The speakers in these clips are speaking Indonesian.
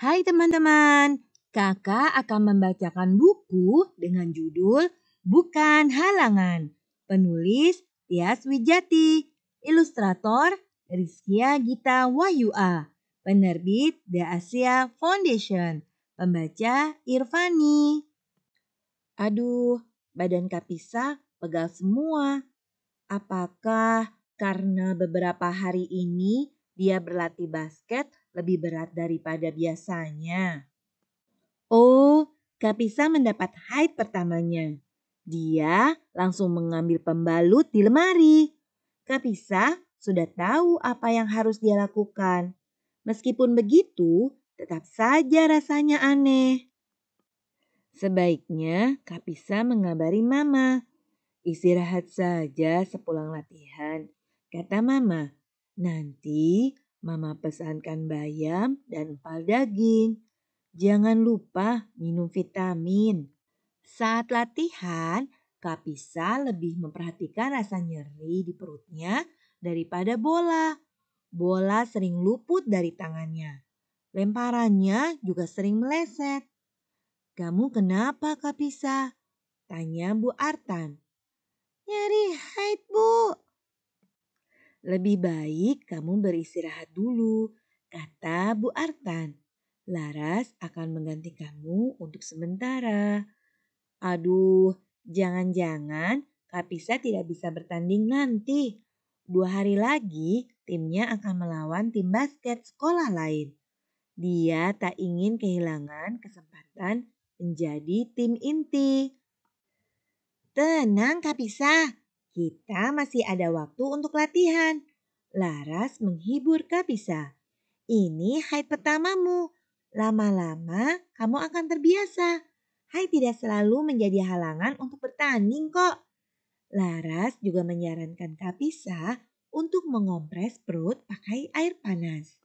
Hai teman-teman, kakak akan membacakan buku dengan judul Bukan Halangan. Penulis Tias Wijati, ilustrator Rizkia Gita Wahyua, penerbit The Asia Foundation, pembaca Irfani. Aduh, badan Kapisa pegal semua. Apakah karena beberapa hari ini dia berlatih basket lebih berat daripada biasanya. Oh, Kapisa mendapat haid pertamanya. Dia langsung mengambil pembalut di lemari. Kapisa sudah tahu apa yang harus dia lakukan. Meskipun begitu, tetap saja rasanya aneh. Sebaiknya Kapisa mengabari Mama. Istirahat saja sepulang latihan, kata Mama. Nanti Mama pesankan bayam dan empal daging. Jangan lupa minum vitamin. Saat latihan, Kapisa lebih memperhatikan rasa nyeri di perutnya daripada bola. Bola sering luput dari tangannya. Lemparannya juga sering meleset. Kamu kenapa Kapisa? Tanya Bu Artan. Nyeri haid Bu, lebih baik kamu beristirahat dulu, kata Bu Artan. Laras akan mengganti kamu untuk sementara. Aduh, jangan-jangan Kapisa tidak bisa bertanding nanti. Dua hari lagi timnya akan melawan tim basket sekolah lain. Dia tak ingin kehilangan kesempatan menjadi tim inti. Tenang Kapisa, kita masih ada waktu untuk latihan. Laras menghibur Kabisa. Ini haid pertamamu. Lama-lama kamu akan terbiasa. Haid tidak selalu menjadi halangan untuk bertanding kok. Laras juga menyarankan Kapisa untuk mengompres perut pakai air panas.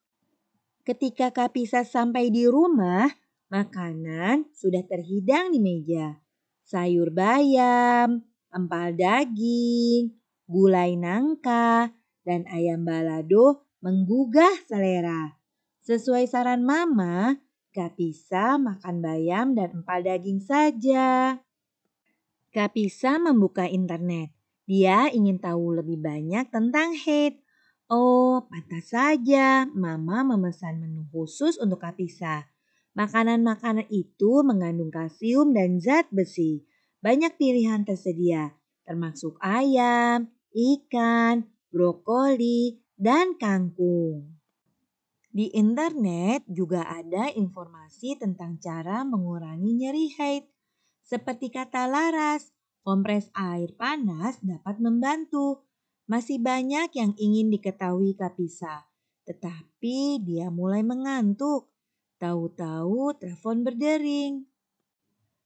Ketika Kapisa sampai di rumah, makanan sudah terhidang di meja. Sayur bayam, empal daging, gulai nangka, dan ayam balado menggugah selera. Sesuai saran mama, Kapisa Pisa makan bayam dan empal daging saja. Kapisa Pisa membuka internet. Dia ingin tahu lebih banyak tentang hate. Oh, pantas saja mama memesan menu khusus untuk Kapisa. Makanan-makanan itu mengandung kalsium dan zat besi banyak pilihan tersedia, termasuk ayam, ikan, brokoli, dan kangkung. Di internet juga ada informasi tentang cara mengurangi nyeri haid. Seperti kata Laras, kompres air panas dapat membantu. Masih banyak yang ingin diketahui Kapisa, tetapi dia mulai mengantuk. Tahu-tahu telepon berdering.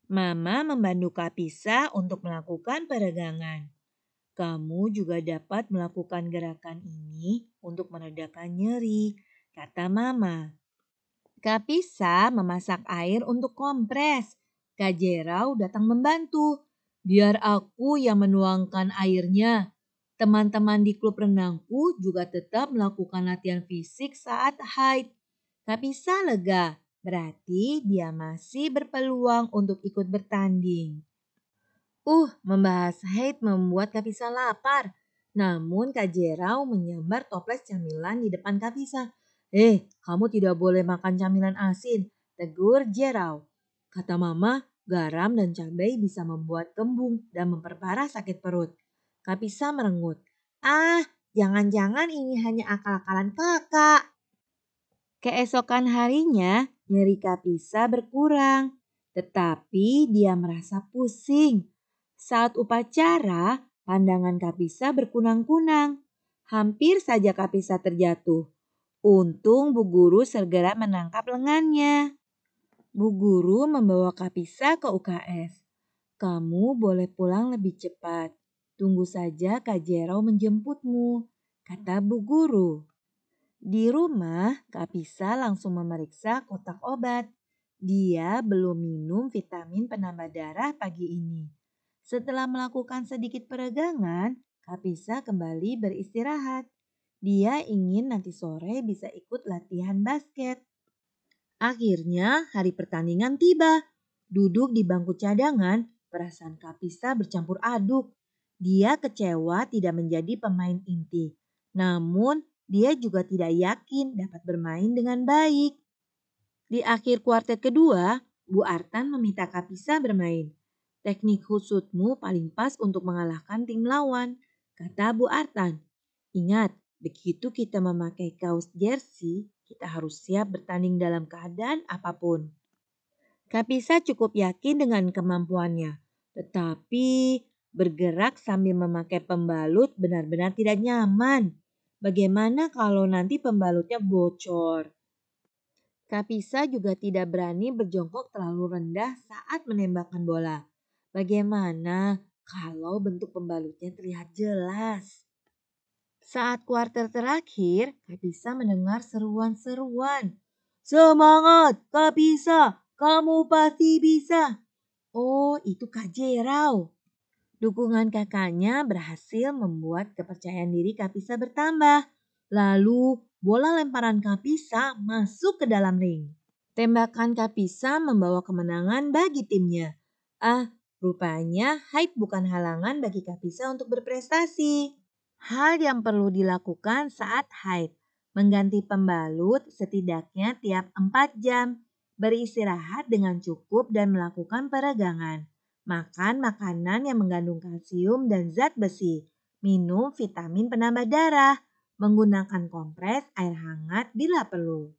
Mama membantu Kapisa untuk melakukan peregangan. Kamu juga dapat melakukan gerakan ini untuk meredakan nyeri, kata Mama. Kapisa memasak air untuk kompres. Kak Jerau datang membantu. Biar aku yang menuangkan airnya. Teman-teman di klub renangku juga tetap melakukan latihan fisik saat haid. Kapisa lega Berarti dia masih berpeluang untuk ikut bertanding. Uh, membahas haid membuat Kavisa lapar. Namun Kak Jerau menyambar toples camilan di depan Kavisa. Eh, kamu tidak boleh makan camilan asin, tegur Jerau. Kata mama, garam dan cabai bisa membuat kembung dan memperparah sakit perut. Kapisa merenggut. Ah, jangan-jangan ini hanya akal-akalan kakak. Keesokan harinya, Nyeri Kapisa berkurang, tetapi dia merasa pusing. Saat upacara, pandangan Kapisa berkunang-kunang. Hampir saja Kapisa terjatuh. Untung Bu Guru segera menangkap lengannya. Bu Guru membawa Kapisa ke UKS. Kamu boleh pulang lebih cepat. Tunggu saja Kak Jero menjemputmu, kata Bu Guru. Di rumah, Kak Pisa langsung memeriksa kotak obat. Dia belum minum vitamin penambah darah pagi ini. Setelah melakukan sedikit peregangan, Kak Pisa kembali beristirahat. Dia ingin nanti sore bisa ikut latihan basket. Akhirnya hari pertandingan tiba. Duduk di bangku cadangan, perasaan Kak Pisa bercampur aduk. Dia kecewa tidak menjadi pemain inti. Namun dia juga tidak yakin dapat bermain dengan baik. Di akhir kuartet kedua, Bu Artan meminta Kapisa bermain. Teknik khususmu paling pas untuk mengalahkan tim lawan, kata Bu Artan. Ingat, begitu kita memakai kaos jersey, kita harus siap bertanding dalam keadaan apapun. Kapisa cukup yakin dengan kemampuannya, tetapi bergerak sambil memakai pembalut benar-benar tidak nyaman. Bagaimana kalau nanti pembalutnya bocor? Kapisa juga tidak berani berjongkok terlalu rendah saat menembakkan bola. Bagaimana kalau bentuk pembalutnya terlihat jelas? Saat kuarter terakhir, Kapisa mendengar seruan-seruan. Semangat, Kapisa! Kamu pasti bisa! Oh, itu Kak Jerau. Dukungan kakaknya berhasil membuat kepercayaan diri Kapisa bertambah. Lalu bola lemparan Kapisa masuk ke dalam ring. Tembakan Kapisa membawa kemenangan bagi timnya. Ah, rupanya hype bukan halangan bagi Kapisa untuk berprestasi. Hal yang perlu dilakukan saat hype, mengganti pembalut setidaknya tiap 4 jam, beristirahat dengan cukup dan melakukan peregangan makan makanan yang mengandung kalsium dan zat besi, minum vitamin penambah darah, menggunakan kompres air hangat bila perlu.